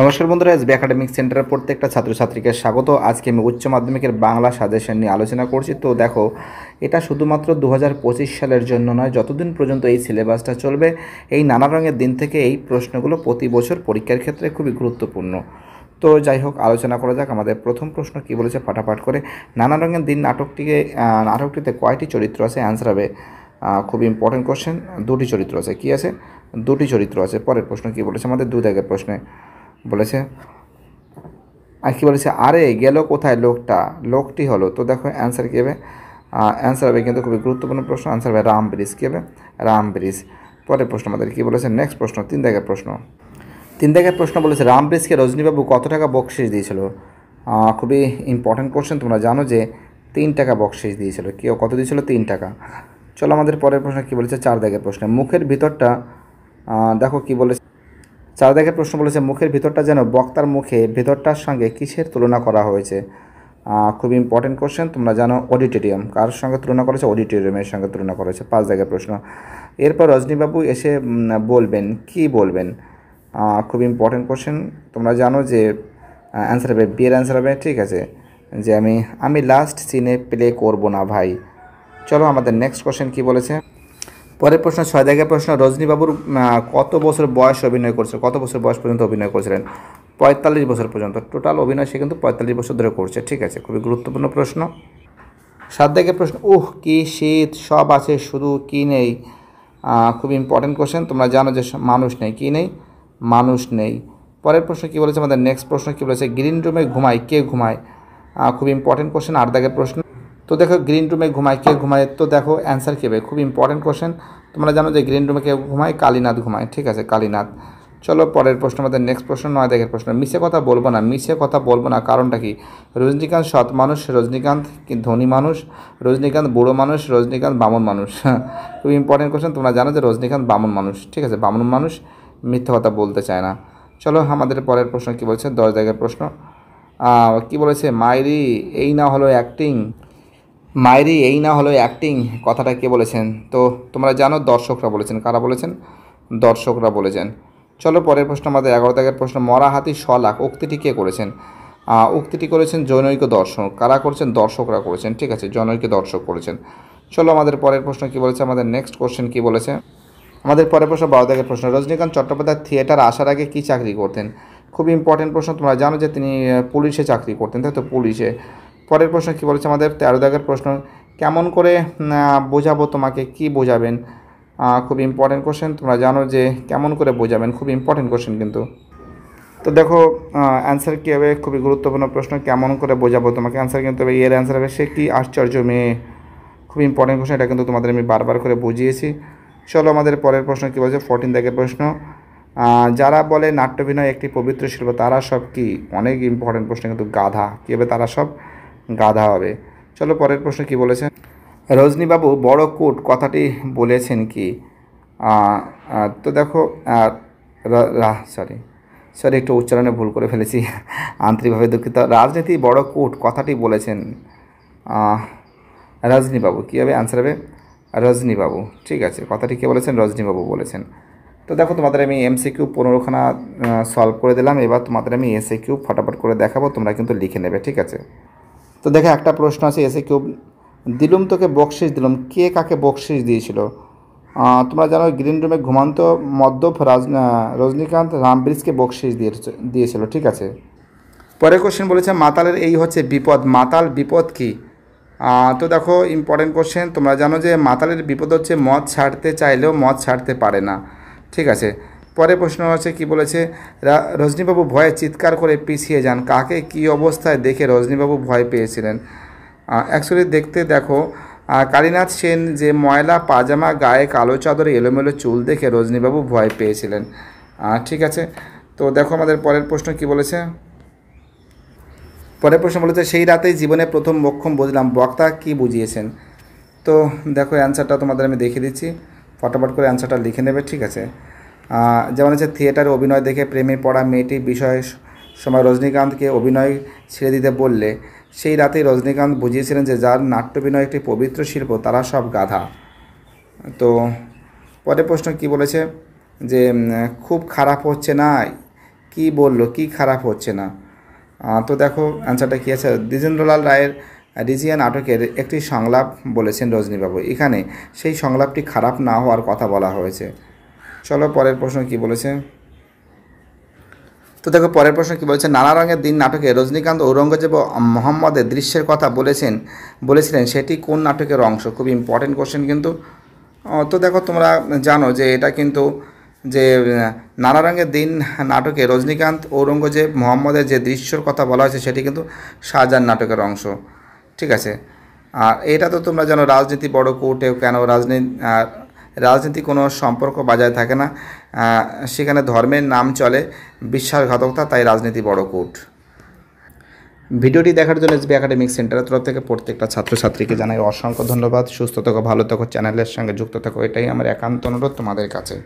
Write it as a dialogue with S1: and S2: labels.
S1: নমস্কার বন্ধুরা SB academic সেন্টারের প্রত্যেকটা ছাত্রছাত্রীকে স্বাগত আজকে আমি উচ্চ মাধ্যমিকের বাংলা সাজেশন নিয়ে আলোচনা করছি তো দেখো এটা শুধুমাত্র দু সালের জন্য নয় যতদিন পর্যন্ত এই সিলেবাসটা চলবে এই নানা রঙের দিন থেকে এই প্রশ্নগুলো প্রতি বছর পরীক্ষার ক্ষেত্রে খুবই গুরুত্বপূর্ণ তো যাই হোক আলোচনা করা যাক আমাদের প্রথম প্রশ্ন কি বলেছে ফাটাফাট করে নানা রঙের দিন নাটকটিকে নাটকটিতে কয়টি চরিত্র আছে অ্যান্সার হবে খুব ইম্পর্টেন্ট কোশ্চেন দুটি চরিত্র আছে কি আছে দুটি চরিত্র আছে পরের প্রশ্ন কি বলেছে আমাদের দু দাগের প্রশ্নে বলেছে আর কি বলেছে আরে গেল কোথায় লোকটা লোকটি হলো তো দেখো অ্যান্সার কী হবে অ্যান্সার হবে কিন্তু খুবই গুরুত্বপূর্ণ প্রশ্ন অ্যান্সার হবে রাম ব্রিজ কী হবে রাম ব্রিজ পরের প্রশ্ন আমাদের কী বলেছে নেক্সট প্রশ্ন তিন দাগের প্রশ্ন তিন দাগের প্রশ্ন বলেছে রাম ব্রিজকে রজনীবাবু কত টাকা বকশিস দিয়েছিল খুবই ইম্পর্টেন্ট কোশ্চেন তোমরা জানো যে তিন টাকা বকশিস দিয়েছিল কেউ কত দিয়েছিল তিন টাকা চলো আমাদের পরের প্রশ্ন কী বলেছে চার দাগের প্রশ্ন মুখের ভিতরটা দেখো কী বলেছে চার প্রশ্ন বলেছে মুখের ভিতরটা যেন বক্তার মুখে ভেতরটার সঙ্গে কিসের তুলনা করা হয়েছে খুব ইম্পর্টেন্ট কোশ্চেন তোমরা জানো অডিটোরিয়াম কার সঙ্গে তুলনা করেছে অডিটোরিয়ামের সঙ্গে তুলনা করেছে পাঁচ জায়গায় প্রশ্ন এরপর রজনীবাবু এসে বলবেন কি বলবেন খুব ইম্পর্টেন্ট কোশ্চেন তোমরা জানো যে অ্যান্সার হবে বিয়ের অ্যান্সার হবে ঠিক আছে যে আমি আমি লাস্ট সিনে প্লে করব না ভাই চলো আমাদের নেক্সট কোশ্চেন কি বলেছে পরের প্রশ্ন ছয় দাগের প্রশ্ন রজনীবাবুর কত বছর বয়স অভিনয় করছে কত বছর বয়স পর্যন্ত অভিনয় করেছিলেন পঁয়তাল্লিশ বছর পর্যন্ত টোটাল অভিনয় সে কিন্তু পঁয়তাল্লিশ বছর ধরে করছে ঠিক আছে খুবই গুরুত্বপূর্ণ প্রশ্ন সাত দাগের প্রশ্ন উহ কি শীত সব আছে শুধু কি নেই খুব ইম্পর্টেন্ট কোশ্চেন তোমরা জানো যে মানুষ নেই কি নেই মানুষ নেই পরের প্রশ্ন কী বলেছে আমাদের নেক্সট প্রশ্ন কী বলেছে গ্রিন রুমে ঘুমায় কে ঘুমায় খুব ইম্পর্টেন্ট কোশ্চেন আট দাগের প্রশ্ন তো দেখো গ্রিন রুমে ঘুমায় কে ঘুমায় তো দেখো অ্যান্সার কী হবে খুব ইম্পর্টেন্ট কোশ্চেন তোমরা জানো যে গ্রিন রুমে কে ঘুমায় কালীনাথ ঘুমায় ঠিক আছে কালীনাথ চলো পরের প্রশ্ন আমাদের নেক্সট প্রশ্ন নয় দেখের প্রশ্ন মিশে কথা বলবো না মিশে কথা বলবো না কারণটা কি রজনীকান্ত সৎ মানুষ রজনীকান্ত ধনী মানুষ রজনীকান্ত বুড়ো মানুষ রজনীকান্ত বামন মানুষ খুব ইম্পর্টেন্ট কোশ্চেন তোমরা জানো যে রজনীকান্ত বামন মানুষ ঠিক আছে বামন মানুষ মিথ্যা কথা বলতে চায় না চলো আমাদের পরের প্রশ্ন কি বলছে দশ জায়গার প্রশ্ন কি বলেছে মাইরি এই না হলো অ্যাক্টিং মায়েরই এই না হলো অ্যাক্টিং কথাটা কে বলেছেন তো তোমরা জানো দর্শকরা বলেছেন কারা বলেছেন দর্শকরা বলেছেন চলো পরের প্রশ্ন আমাদের এগারো তারিখের প্রশ্ন মরা হাতি শলাক উক্তিটি কে করেছেন উক্তিটি করেছেন জনৈক দর্শক কারা করেছেন দর্শকরা করেছেন ঠিক আছে জনৈক দর্শক করেছেন চলো আমাদের পরের প্রশ্ন কি বলেছে আমাদের নেক্সট কোশ্চেন কি বলেছে আমাদের পরের প্রশ্ন বারো তারিখের প্রশ্ন রজনীকান্ত চট্টোপাধ্যায় থিয়েটার আসার আগে কী চাকরি করতেন খুব ইম্পর্টেন্ট প্রশ্ন তোমরা জানো যে তিনি পুলিশে চাকরি করতেন তাই তো পুলিশে পরের প্রশ্ন কি বলেছে আমাদের তেরো দাগের প্রশ্ন কেমন করে বোঝাবো তোমাকে কি বোঝাবেন খুব ইম্পর্টেন্ট কোশ্চেন তোমরা জানো যে কেমন করে বোঝাবেন খুব ইম্পর্টেন্ট কোশ্চেন কিন্তু তো দেখো অ্যান্সার কী হবে খুবই গুরুত্বপূর্ণ প্রশ্ন কেমন করে বোঝাবো তোমাকে অ্যান্সার কিন্তু হবে এর অ্যান্সার হবে সে কি আশ্চর্য মেয়ে খুব ইম্পর্টেন্ট কোশ্চেন এটা কিন্তু তোমাদের আমি বারবার করে বুঝিয়েছি চলো আমাদের পরের প্রশ্ন কী বলছে ফোরটিন দাগের প্রশ্ন যারা বলে নাট্যভিনয় একটি পবিত্র শিল্প তারা সব কি অনেক ইম্পর্টেন্ট প্রশ্ন কিন্তু গাধা কী হবে তারা সব গাধা হবে চলো পরের প্রশ্ন কি বলেছেন রজনীবাবু বড় কোট কথাটি বলেছেন কি তো দেখো সরি সরি একটু উচ্চারণে ভুল করে ফেলেছি আন্তরিকভাবে দুঃখিত রাজনীতি বড় কোট কথাটি বলেছেন রজনীবাবু কী হবে অ্যান্সার হবে রজনীবাবু ঠিক আছে কথাটি কে বলেছেন রজনীবাবু বলেছেন তো দেখো তোমাদের আমি এমসি কিউ পনেরোখানা সলভ করে দিলাম এবার তোমাদের আমি এসএ কিউ ফটাফট করে দেখাবো তোমরা কিন্তু লিখে নেবে ঠিক আছে তো দেখে একটা প্রশ্ন আছে এসে কেউ দিলুম তোকে বকশিস দিলুম কে কাকে বকশিস দিয়েছিল তোমরা জানো গ্রিন রুমে ঘুমান্ত মদ্যপ রাজ রজনীকান্ত রামব্রিজকে বকশিস দিয়েছিল ঠিক আছে পরের কোশ্চেন বলেছে মাতালের এই হচ্ছে বিপদ মাতাল বিপদ কি তো দেখো ইম্পর্টেন্ট কোশ্চেন তোমরা জানো যে মাতালের বিপদ হচ্ছে মদ ছাড়তে চাইলেও মদ ছাড়তে পারে না ঠিক আছে পরে প্রশ্ন আছে কি বলেছে রজনীবাবু ভয়ে চিৎকার করে পিছিয়ে যান কাকে কি অবস্থায় দেখে রজনীবাবু ভয় পেয়েছিলেন অ্যাকচুয়ালি দেখতে দেখো কালীনাথ সেন যে ময়লা পাজামা গায়ে কালো চাদরে এলোমেলো চুল দেখে রজনীবাবু ভয় পেয়েছিলেন ঠিক আছে তো দেখো আমাদের পরের প্রশ্ন কি বলেছে পরের প্রশ্ন বলেছে সেই রাতেই জীবনে প্রথম মক্ষম বুঝলাম বক্তা কি বুঝিয়েছেন তো দেখো অ্যান্সারটা তোমাদের আমি দেখিয়ে দিচ্ছি ফটাফট করে অ্যান্সারটা লিখে নেবে ঠিক আছে যেমন হচ্ছে থিয়েটারে অভিনয় দেখে প্রেমে পড়া মেয়েটির বিষয় সময় রজনীকান্তকে অভিনয় ছেড়ে দিতে বললে সেই রাতেই রজনীকান্ত বুঝিয়েছিলেন যে যার নাট্যভিনয় একটি পবিত্র শিল্প তারা সব গাধা তো পরের প্রশ্ন কি বলেছে যে খুব খারাপ হচ্ছে না কি বলল কি খারাপ হচ্ছে না তো দেখো অ্যান্সারটা কী আছে দ্বিজেন্দ্রলাল রায়ের রিজিয়া নাটকের একটি সংলাপ বলেছেন রজনীবাবু এখানে সেই সংলাপটি খারাপ না হওয়ার কথা বলা হয়েছে চলো পরের প্রশ্ন কি বলেছে তো দেখো পরের প্রশ্ন কি বলেছে নানা রঙের দিন নাটকে রজনীকান্ত ঔরঙ্গজেব মোহাম্মদের দৃশ্যের কথা বলেছেন বলেছিলেন সেটি কোন নাটকের অংশ খুব ইম্পর্টেন্ট কোশ্চেন কিন্তু তো দেখো তোমরা জানো যে এটা কিন্তু যে নানা রঙের দিন নাটকে রজনীকান্ত ঔরঙ্গজেব মোহাম্মদের যে দৃশ্যর কথা বলা হয়েছে সেটি কিন্তু শাহজাহান নাটকের অংশ ঠিক আছে আর এটা তো তোমরা জানো রাজনীতি বড় কোর্টে কেন রাজনীতি রাজনীতি কোনো সম্পর্ক বজায় থাকে না সেখানে ধর্মের নাম চলে বিশ্বাসঘাতকতা তাই রাজনীতি বড় কূট ভিডিওটি দেখার জন্য এসবি একাডেমিক সেন্টারের তরফ থেকে প্রত্যেকটা ছাত্রছাত্রীকে জানাই অসংখ্য ধন্যবাদ সুস্থ থাকো ভালো থাকো চ্যানেলের সঙ্গে যুক্ত থাকো এটাই আমার একান্ত অনুরোধ তোমাদের কাছে